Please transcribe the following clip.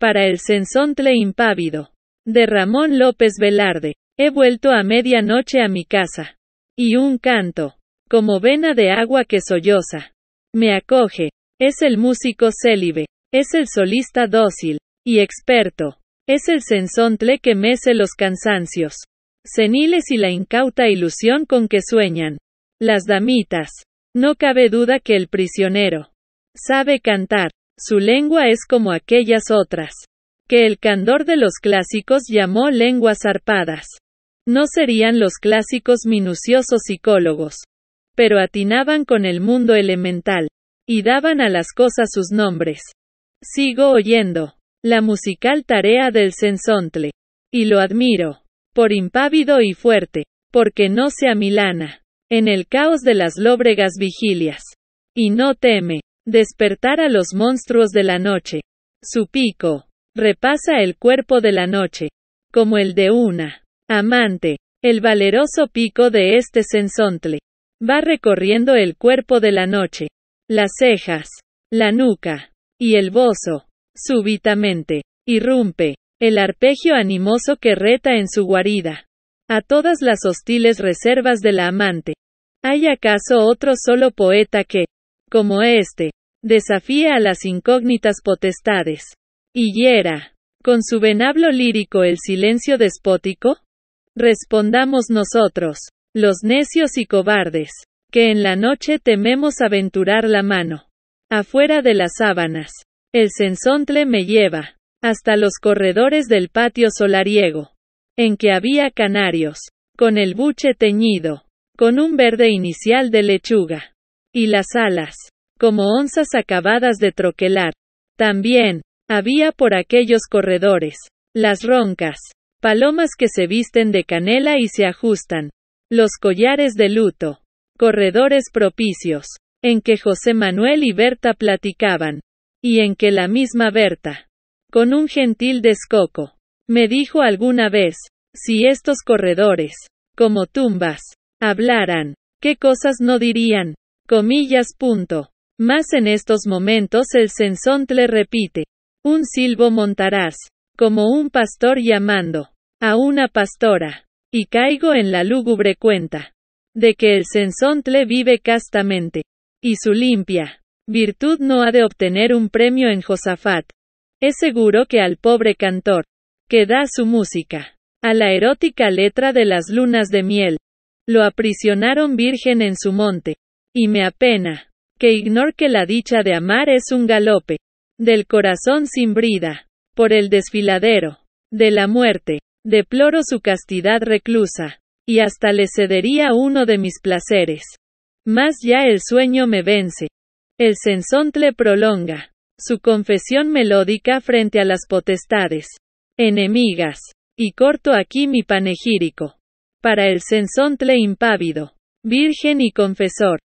para el sensontle impávido. De Ramón López Velarde. He vuelto a medianoche a mi casa. Y un canto, como vena de agua que solloza. Me acoge. Es el músico célibe. Es el solista dócil. Y experto. Es el sensontle que mece los cansancios. Seniles y la incauta ilusión con que sueñan. Las damitas. No cabe duda que el prisionero sabe cantar. Su lengua es como aquellas otras, que el candor de los clásicos llamó lenguas arpadas. No serían los clásicos minuciosos psicólogos, pero atinaban con el mundo elemental, y daban a las cosas sus nombres. Sigo oyendo, la musical tarea del sensontle, y lo admiro, por impávido y fuerte, porque no sea Milana en el caos de las lóbregas vigilias, y no teme, Despertar a los monstruos de la noche. Su pico. Repasa el cuerpo de la noche. Como el de una. Amante. El valeroso pico de este sensontle. Va recorriendo el cuerpo de la noche. Las cejas. La nuca. Y el bozo. Súbitamente. Irrumpe. El arpegio animoso que reta en su guarida. A todas las hostiles reservas de la amante. ¿Hay acaso otro solo poeta que, como este, desafía a las incógnitas potestades. Y hiera, con su venablo lírico el silencio despótico. Respondamos nosotros, los necios y cobardes, que en la noche tememos aventurar la mano. Afuera de las sábanas, el sensontle me lleva, hasta los corredores del patio solariego, en que había canarios, con el buche teñido, con un verde inicial de lechuga, y las alas, como onzas acabadas de troquelar. También, había por aquellos corredores, las roncas, palomas que se visten de canela y se ajustan, los collares de luto, corredores propicios, en que José Manuel y Berta platicaban, y en que la misma Berta, con un gentil descoco, me dijo alguna vez, si estos corredores, como tumbas, hablaran, qué cosas no dirían, comillas punto. Más en estos momentos el le repite. Un silbo montarás, como un pastor llamando a una pastora. Y caigo en la lúgubre cuenta de que el sensontle vive castamente. Y su limpia virtud no ha de obtener un premio en Josafat. Es seguro que al pobre cantor, que da su música, a la erótica letra de las lunas de miel, lo aprisionaron virgen en su monte. Y me apena que ignor que la dicha de amar es un galope, del corazón sin brida, por el desfiladero, de la muerte, deploro su castidad reclusa, y hasta le cedería uno de mis placeres. Mas ya el sueño me vence. El sensontle prolonga su confesión melódica frente a las potestades enemigas, y corto aquí mi panegírico. Para el sensontle impávido, virgen y confesor,